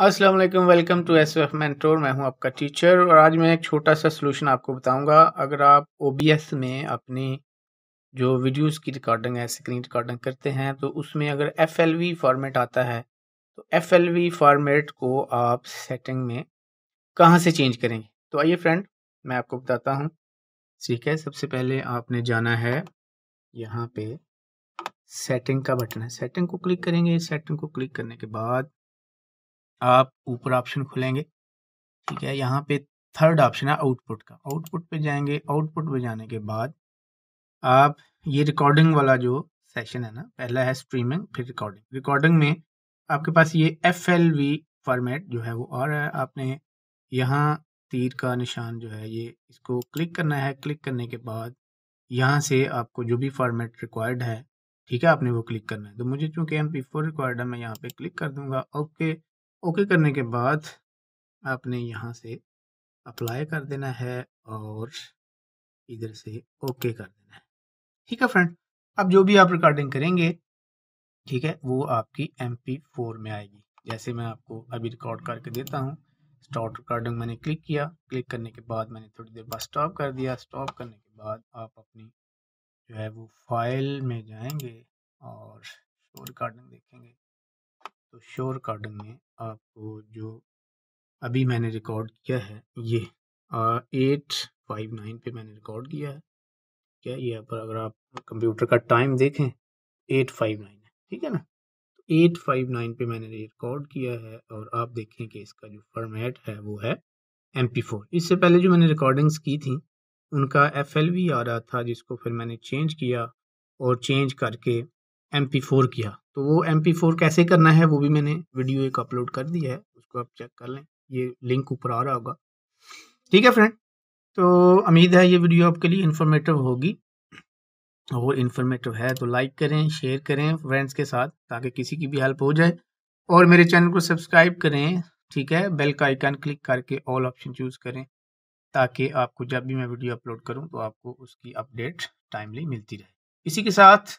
अस्सलाम वालेकुम welcome to S F mentor मैं हूं आपका टीचर और आज मैं एक छोटा सा सोल्यूशन आपको बताऊंगा अगर आप ओ में अपनी जो वीडियोस की रिकॉर्डिंग है स्क्रीन रिकॉर्डिंग करते हैं तो उसमें अगर एफ फॉर्मेट आता है तो एफ फॉर्मेट को आप सेटिंग में कहाँ से चेंज करेंगे तो आइए फ्रेंड मैं आपको बताता हूँ ठीक है सबसे पहले आपने जाना है यहाँ पे सेटिंग का बटन है सेटिंग को क्लिक करेंगे सेटिंग को क्लिक करने के बाद आप ऊपर ऑप्शन खुलेंगे ठीक है यहाँ पे थर्ड ऑप्शन है आउटपुट का आउटपुट पे जाएंगे आउटपुट पे जाने के बाद आप ये रिकॉर्डिंग वाला जो सेशन है ना पहला है स्ट्रीमिंग फिर रिकॉर्डिंग रिकॉर्डिंग में आपके पास ये एफ फॉर्मेट जो है वो और है आपने यहाँ तीर का निशान जो है ये इसको क्लिक करना है क्लिक करने के बाद यहाँ से आपको जो भी फॉर्मेट रिक्वायर्ड है ठीक है आपने वो क्लिक करना है तो मुझे चूंकि एम पी फोर रिक्वायर्ड है मैं यहाँ पे क्लिक कर दूंगा ओके ओके करने के बाद आपने यहाँ से अप्लाई कर देना है और इधर से ओके कर देना है ठीक है फ्रेंड अब जो भी आप रिकॉर्डिंग करेंगे ठीक है वो आपकी एम फोर में आएगी जैसे मैं आपको अभी रिकॉर्ड करके देता हूँ स्टार्ट रिकॉर्डिंग मैंने क्लिक किया क्लिक करने के बाद मैंने थोड़ी देर बाद स्टॉप कर दिया स्टॉप करने के बाद आप अपनी जो है वो फाइल में जाएंगे और शो रिकॉर्डिंग देखेंगे तो श्योर कार्डन में आपको जो अभी मैंने रिकॉर्ड किया है ये एट फाइव नाइन पे मैंने रिकॉर्ड किया है क्या ये पर अगर आप कंप्यूटर का टाइम देखें एट फाइव नाइन है ठीक है ना तो एट फाइव नाइन पे मैंने रिकॉर्ड किया है और आप देखें कि इसका जो फॉर्मेट है वो है एम पी फोर इससे पहले जो मैंने रिकॉर्डिंग्स की थी उनका एफ एल वी आ रहा था जिसको फिर मैंने चेंज किया और चेंज करके एम फोर किया तो वो एम फोर कैसे करना है वो भी मैंने वीडियो एक अपलोड कर दिया है उसको आप चेक कर लें ये लिंक ऊपर आ रहा होगा ठीक है फ्रेंड तो उम्मीद है ये वीडियो आपके लिए इन्फॉर्मेटिव होगी और इन्फॉर्मेटिव है तो लाइक करें शेयर करें फ्रेंड्स के साथ ताकि किसी की भी हेल्प हो जाए और मेरे चैनल को सब्सक्राइब करें ठीक है बेल का आइकन क्लिक करके ऑल ऑप्शन चूज़ करें ताकि आपको जब भी मैं वीडियो अपलोड करूं तो आपको उसकी अपडेट टाइमली मिलती रहे इसी के साथ